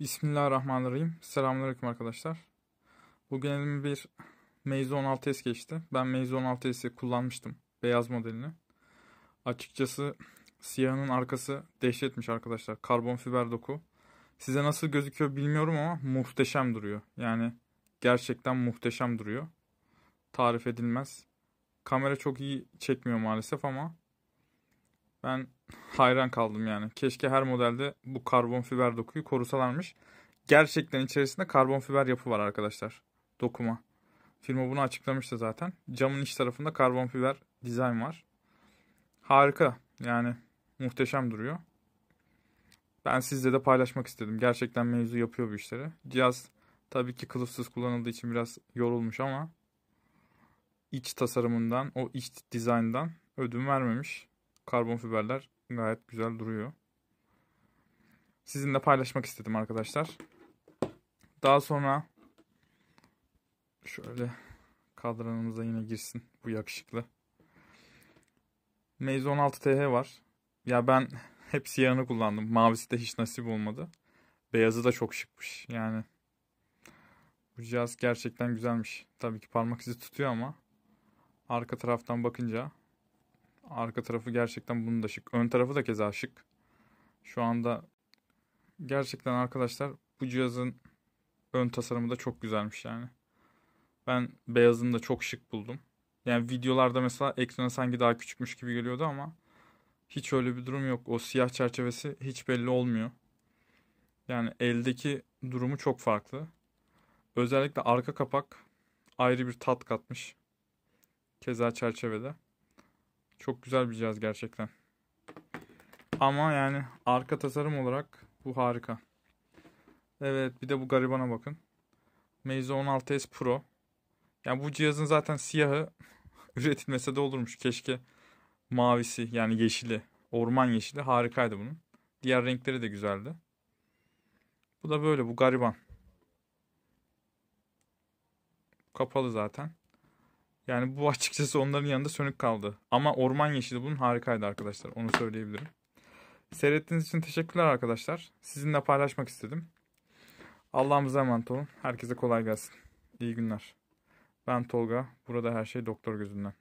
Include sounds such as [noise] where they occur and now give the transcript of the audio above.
Bismillahirrahmanirrahim. Selamünaleyküm arkadaşlar. Bugün elime bir Meizu 16S geçti. Ben Meizu 16S'i kullanmıştım. Beyaz modelini. Açıkçası siyahının arkası dehşetmiş arkadaşlar. Karbon fiber doku. Size nasıl gözüküyor bilmiyorum ama muhteşem duruyor. Yani gerçekten muhteşem duruyor. Tarif edilmez. Kamera çok iyi çekmiyor maalesef ama ben hayran kaldım yani. Keşke her modelde bu karbon fiber dokuyu korusalarmış. Gerçekten içerisinde karbon fiber yapı var arkadaşlar. Dokuma. Firma bunu açıklamıştı zaten. Camın iç tarafında karbon fiber dizayn var. Harika. Yani muhteşem duruyor. Ben sizle de paylaşmak istedim. Gerçekten mevzu yapıyor bu işleri. Cihaz tabii ki kılıfsız kullanıldığı için biraz yorulmuş ama iç tasarımından, o iç dizayndan ödün vermemiş. Karbon fiberler gayet güzel duruyor. Sizinle paylaşmak istedim arkadaşlar. Daha sonra şöyle kadranımıza yine girsin bu yakışıklı. Meizu 16 TH var. Ya ben [laughs] hep siyahını kullandım. Mavisi de hiç nasip olmadı. Beyazı da çok şıkmış. Yani bu cihaz gerçekten güzelmiş. Tabii ki parmak izi tutuyor ama arka taraftan bakınca Arka tarafı gerçekten bunun da şık. Ön tarafı da keza şık. Şu anda gerçekten arkadaşlar bu cihazın ön tasarımı da çok güzelmiş yani. Ben beyazını da çok şık buldum. Yani videolarda mesela ekrana sanki daha küçükmüş gibi geliyordu ama hiç öyle bir durum yok. O siyah çerçevesi hiç belli olmuyor. Yani eldeki durumu çok farklı. Özellikle arka kapak ayrı bir tat katmış. Keza çerçevede. Çok güzel bir cihaz gerçekten. Ama yani arka tasarım olarak bu harika. Evet bir de bu garibana bakın. Meizu 16S Pro. Yani bu cihazın zaten siyahı [laughs] üretilmese de olurmuş. Keşke mavisi yani yeşili, orman yeşili harikaydı bunun. Diğer renkleri de güzeldi. Bu da böyle bu gariban. Kapalı zaten. Yani bu açıkçası onların yanında sönük kaldı. Ama Orman Yeşili bunun harikaydı arkadaşlar. Onu söyleyebilirim. Seyrettiğiniz için teşekkürler arkadaşlar. Sizinle paylaşmak istedim. Allah'ımıza emanet olun. Herkese kolay gelsin. İyi günler. Ben Tolga. Burada her şey doktor gözünden.